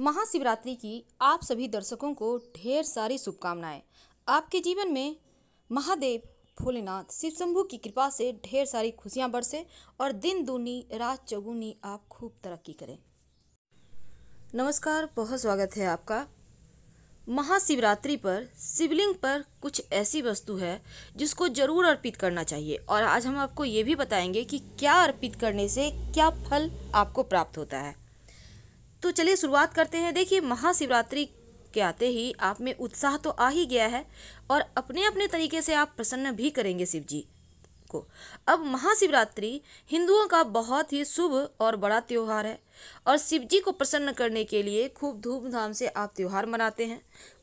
महाशिवरात्रि की आप सभी दर्शकों को ढेर सारी शुभकामनाएं आपके जीवन में महादेव भोलेनाथ शिव शंभु की कृपा से ढेर सारी खुशियां बरसे और दिन दूनी रात चौगुनी आप खूब तरक्की करें नमस्कार बहुत स्वागत है आपका महाशिवरात्रि पर शिवलिंग पर कुछ ऐसी वस्तु है जिसको ज़रूर अर्पित करना चाहिए और आज हम आपको ये भी बताएंगे कि क्या अर्पित करने से क्या फल आपको प्राप्त होता है तो चलिए शुरुआत करते हैं देखिए महाशिवरात्रि के आते ही आप में उत्साह तो आ ही गया है और अपने अपने तरीके से आप प्रसन्न भी करेंगे शिव जी को अब महाशिवरात्रि हिंदुओं का बहुत ही शुभ और बड़ा त्यौहार है और शिव जी को प्रसन्न करने के लिए खूब धूमधाम से आप त्यौहार मनाते हैं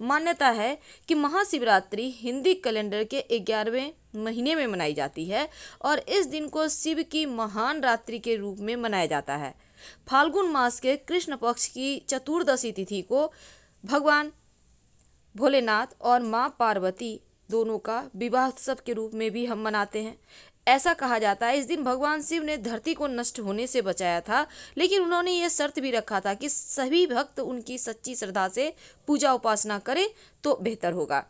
मान्यता है कि महाशिवरात्रि हिंदी कैलेंडर के ग्यारहवें महीने में मनाई जाती है और इस दिन को शिव की महान रात्रि के रूप में मनाया जाता है फाल्गुन मास के कृष्ण पक्ष की चतुर्दशी तिथि को भगवान भोलेनाथ और माँ पार्वती दोनों का विवाहोत्सव के रूप में भी हम मनाते हैं ऐसा कहा जाता है इस दिन भगवान शिव ने धरती को नष्ट होने से बचाया था लेकिन उन्होंने ये शर्त भी रखा था कि सभी भक्त उनकी सच्ची श्रद्धा से पूजा उपासना करें तो बेहतर होगा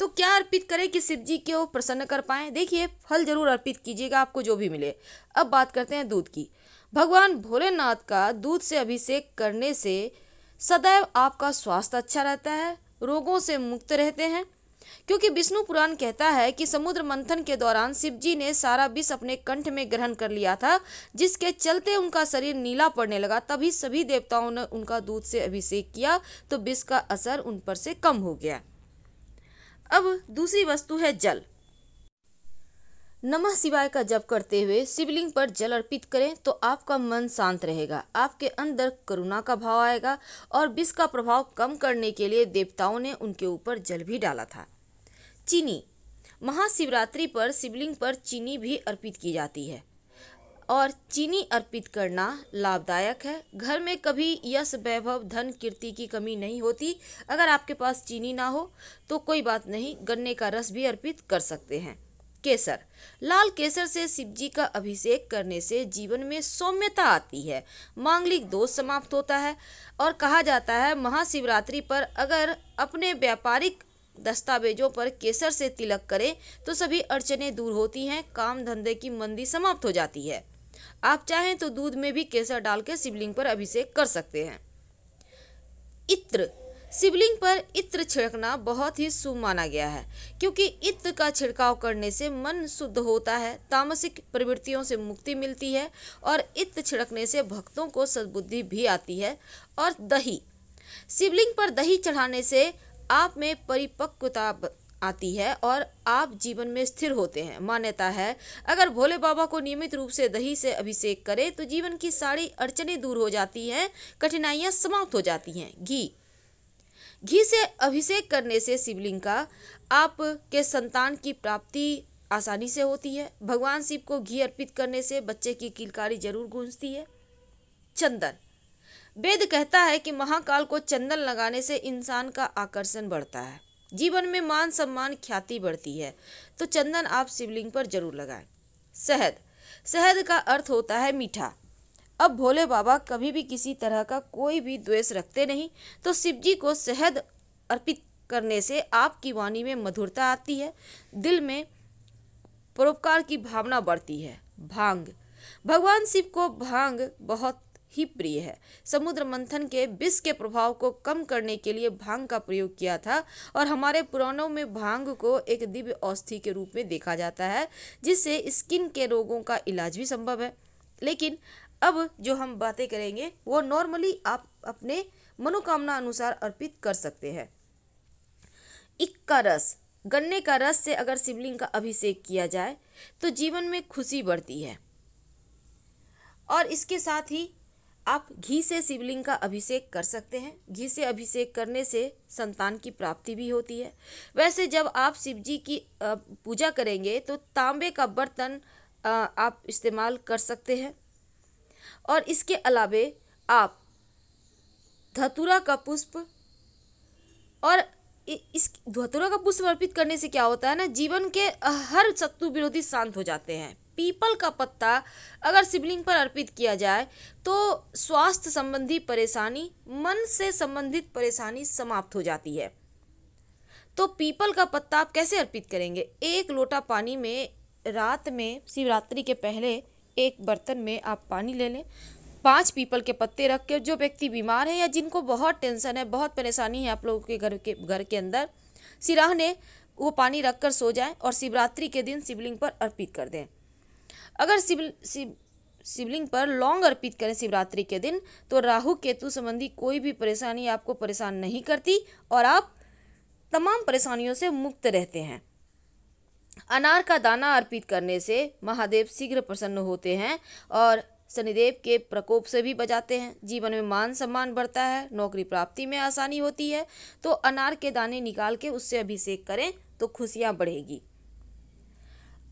तो क्या अर्पित करें कि शिव जी को प्रसन्न कर पाएं देखिए फल जरूर अर्पित कीजिएगा आपको जो भी मिले अब बात करते हैं दूध की भगवान भोलेनाथ का दूध से अभिषेक करने से सदैव आपका स्वास्थ्य अच्छा रहता है रोगों से मुक्त रहते हैं क्योंकि विष्णु पुराण कहता है कि समुद्र मंथन के दौरान शिवजी ने सारा विष अपने कंठ में ग्रहण कर लिया था जिसके चलते उनका शरीर नीला पड़ने लगा तभी सभी देवताओं ने उनका दूध से अभिषेक किया तो विष का असर उन पर से कम हो गया अब दूसरी वस्तु है जल नमः शिवाय का जप करते हुए शिवलिंग पर जल अर्पित करें तो आपका मन शांत रहेगा आपके अंदर करुणा का भाव आएगा और विष का प्रभाव कम करने के लिए देवताओं ने उनके ऊपर जल भी डाला था चीनी महाशिवरात्रि पर शिवलिंग पर चीनी भी अर्पित की जाती है और चीनी अर्पित करना लाभदायक है घर में कभी यश वैभव धन कीर्ति की कमी नहीं होती अगर आपके पास चीनी ना हो तो कोई बात नहीं गन्ने का रस भी अर्पित कर सकते हैं केसर लाल केसर से शिवजी का अभिषेक करने से जीवन में सौम्यता आती है मांगलिक दोष समाप्त होता है और कहा जाता है महाशिवरात्रि पर अगर अपने व्यापारिक दस्तावेजों पर केसर से तिलक करें तो सभी अड़चने दूर होती हैं काम धंधे की मंदी समाप्त हो जाती है आप चाहें तो दूध में भी केसर डाल के शिवलिंग पर अभिषेक कर सकते हैं इत्र शिवलिंग पर इत्र छिड़कना बहुत ही शुभ माना गया है क्योंकि इत्र का छिड़काव करने से मन शुद्ध होता है तामसिक प्रवृत्तियों से मुक्ति मिलती है और इत्र छिड़कने से भक्तों को सद्बुद्धि भी आती है और दही शिवलिंग पर दही चढ़ाने से आप में परिपक्वता आती है और आप जीवन में स्थिर होते हैं मान्यता है अगर भोले बाबा को नियमित रूप से दही से अभिषेक करें तो जीवन की सारी अड़चने दूर हो जाती हैं कठिनाइयाँ समाप्त हो जाती हैं घी घी से अभिषेक करने से शिवलिंग का आप के संतान की प्राप्ति आसानी से होती है भगवान शिव को घी अर्पित करने से बच्चे की किलकारी जरूर गूंजती है चंदन वेद कहता है कि महाकाल को चंदन लगाने से इंसान का आकर्षण बढ़ता है जीवन में मान सम्मान ख्याति बढ़ती है तो चंदन आप शिवलिंग पर जरूर लगाएं शहद शहद का अर्थ होता है मीठा अब भोले बाबा कभी भी किसी तरह का कोई भी द्वेष रखते नहीं तो शिवजी को शहद अर्पित करने से आपकी वाणी में मधुरता आती है दिल में परोपकार की भावना बढ़ती है भांग भगवान शिव को भांग बहुत ही प्रिय है समुद्र मंथन के विष के प्रभाव को कम करने के लिए भांग का प्रयोग किया था और हमारे पुराणों में भांग को एक दिव्य औषधि के रूप में देखा जाता है जिससे स्किन के रोगों का इलाज भी संभव है लेकिन अब जो हम बातें करेंगे वो नॉर्मली आप अपने मनोकामना अनुसार अर्पित कर सकते हैं इक का रस गन्ने का रस से अगर शिवलिंग का अभिषेक किया जाए तो जीवन में खुशी बढ़ती है और इसके साथ ही आप घी से शिवलिंग का अभिषेक कर सकते हैं घी से अभिषेक करने से संतान की प्राप्ति भी होती है वैसे जब आप शिव जी की पूजा करेंगे तो तांबे का बर्तन आप इस्तेमाल कर सकते हैं और इसके अलावे आप धतूरा का पुष्प और इस धतूरा का पुष्प अर्पित करने से क्या होता है ना जीवन के हर शत्रु विरोधी शांत हो जाते हैं पीपल का पत्ता अगर शिवलिंग पर अर्पित किया जाए तो स्वास्थ्य संबंधी परेशानी मन से संबंधित परेशानी समाप्त हो जाती है तो पीपल का पत्ता आप कैसे अर्पित करेंगे एक लोटा पानी में रात में शिवरात्रि के पहले एक बर्तन में आप पानी ले लें पांच पीपल के पत्ते रख के जो व्यक्ति बीमार है या जिनको बहुत टेंशन है बहुत परेशानी है आप लोगों के घर के घर के अंदर सिराहने वो पानी रख कर सो जाए और शिवरात्रि के दिन शिवलिंग पर अर्पित कर दें अगर शिव शिव शिवलिंग पर लौंग अर्पित करें शिवरात्रि के दिन तो राहु केतु संबंधी कोई भी परेशानी आपको परेशान नहीं करती और आप तमाम परेशानियों से मुक्त रहते हैं अनार का दाना अर्पित करने से महादेव शीघ्र प्रसन्न होते हैं और शनिदेव के प्रकोप से भी बचाते हैं जीवन में मान सम्मान बढ़ता है नौकरी प्राप्ति में आसानी होती है तो अनार के दाने निकाल के उससे अभिषेक करें तो खुशियाँ बढ़ेगी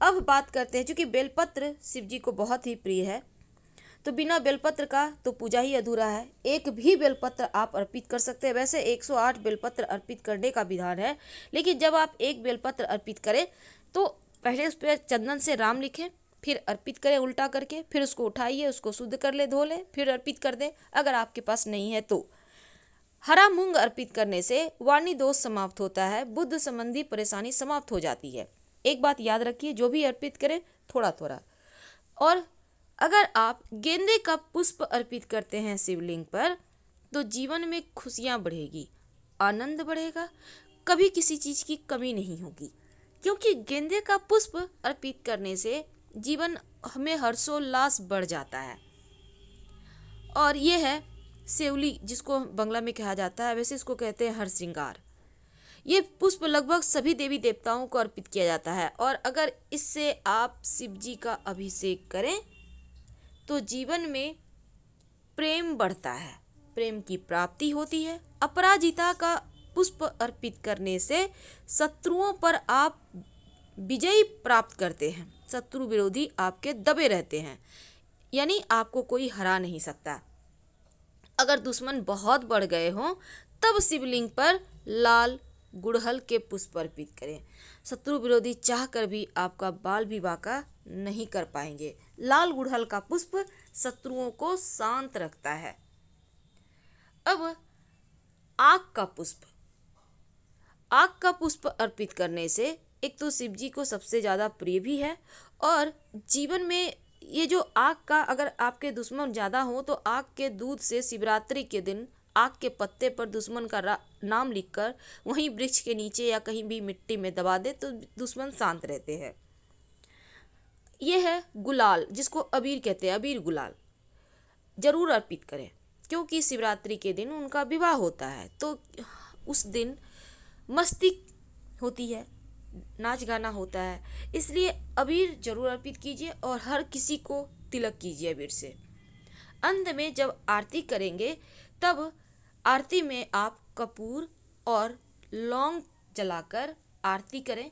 अब बात करते हैं चूँकि बेलपत्र शिव जी को बहुत ही प्रिय है तो बिना बेलपत्र का तो पूजा ही अधूरा है एक भी बेलपत्र आप अर्पित कर सकते हैं वैसे 108 बेलपत्र अर्पित करने का विधान है लेकिन जब आप एक बेलपत्र अर्पित करें तो पहले उस पर चंदन से राम लिखें फिर अर्पित करें उल्टा करके फिर उसको उठाइए उसको शुद्ध कर ले धो लें फिर अर्पित कर दें अगर आपके पास नहीं है तो हरा मूंग अर्पित करने से वाणी दोष समाप्त होता है बुद्ध संबंधी परेशानी समाप्त हो जाती है एक बात याद रखिए जो भी अर्पित करें थोड़ा थोड़ा और अगर आप गेंदे का पुष्प अर्पित करते हैं शिवलिंग पर तो जीवन में खुशियाँ बढ़ेगी आनंद बढ़ेगा कभी किसी चीज़ की कमी नहीं होगी क्योंकि गेंदे का पुष्प अर्पित करने से जीवन हमें हर्षोल्लास बढ़ जाता है और ये है सेवली जिसको बंगला में कहा जाता है वैसे इसको कहते हैं हर श्रृंगार ये पुष्प लगभग सभी देवी देवताओं को अर्पित किया जाता है और अगर इससे आप शिव जी का अभिषेक करें तो जीवन में प्रेम बढ़ता है प्रेम की प्राप्ति होती है अपराजिता का पुष्प अर्पित करने से शत्रुओं पर आप विजयी प्राप्त करते हैं शत्रु विरोधी आपके दबे रहते हैं यानी आपको कोई हरा नहीं सकता अगर दुश्मन बहुत बढ़ गए हों तब शिवलिंग पर लाल गुड़हल के पुष्प अर्पित करें शत्रु विरोधी चाह कर भी आपका बाल विवाह का नहीं कर पाएंगे लाल गुड़हल का पुष्प शत्रुओं को शांत रखता है अब आग का पुष्प आग का पुष्प अर्पित करने से एक तो शिव जी को सबसे ज़्यादा प्रिय भी है और जीवन में ये जो आग का अगर आपके दुश्मन ज़्यादा हो तो आग के दूध से शिवरात्रि के दिन आग के पत्ते पर दुश्मन का नाम लिखकर वहीं वृक्ष के नीचे या कहीं भी मिट्टी में दबा दे तो दुश्मन शांत रहते हैं ये है गुलाल जिसको अबीर कहते हैं अबीर गुलाल ज़रूर अर्पित करें क्योंकि शिवरात्रि के दिन उनका विवाह होता है तो उस दिन मस्ती होती है नाच गाना होता है इसलिए अबीर जरूर अर्पित कीजिए और हर किसी को तिलक कीजिए अबीर से अंत में जब आरती करेंगे तब आरती में आप कपूर और लौंग जलाकर आरती करें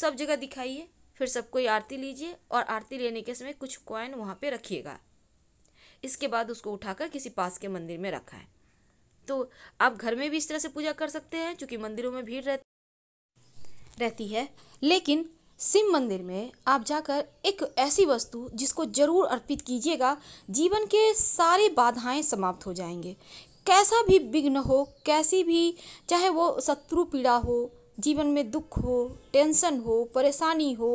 सब जगह दिखाइए फिर सबको आरती लीजिए और आरती लेने के समय कुछ कॉइन वहाँ पे रखिएगा इसके बाद उसको उठाकर किसी पास के मंदिर में रखा है तो आप घर में भी इस तरह से पूजा कर सकते हैं क्योंकि मंदिरों में भीड़ रहती रहती है लेकिन शिव मंदिर में आप जाकर एक ऐसी वस्तु जिसको जरूर अर्पित कीजिएगा जीवन के सारे बाधाएं समाप्त हो जाएंगे कैसा भी विघ्न हो कैसी भी चाहे वो शत्रु पीड़ा हो जीवन में दुख हो टेंशन हो परेशानी हो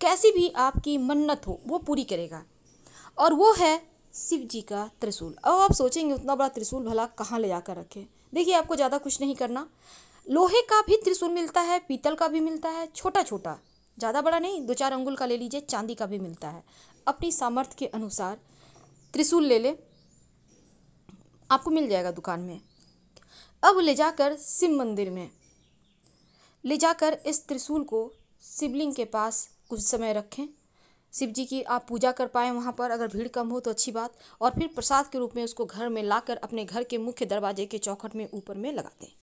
कैसी भी आपकी मन्नत हो वो पूरी करेगा और वो है शिव जी का त्रिशूल अब आप सोचेंगे उतना बड़ा त्रिशूल भला कहाँ ले जाकर रखें देखिए आपको ज़्यादा कुछ नहीं करना लोहे का भी त्रिशूल मिलता है पीतल का भी मिलता है छोटा छोटा ज़्यादा बड़ा नहीं दो चार अंगुल का ले लीजिए चांदी का भी मिलता है अपनी सामर्थ्य के अनुसार त्रिशूल ले ले आपको मिल जाएगा दुकान में अब ले जाकर शिव मंदिर में ले जाकर इस त्रिशूल को शिवलिंग के पास कुछ समय रखें शिव जी की आप पूजा कर पाएँ वहाँ पर अगर भीड़ कम हो तो अच्छी बात और फिर प्रसाद के रूप में उसको घर में लाकर अपने घर के मुख्य दरवाजे के चौखट में ऊपर में लगा दें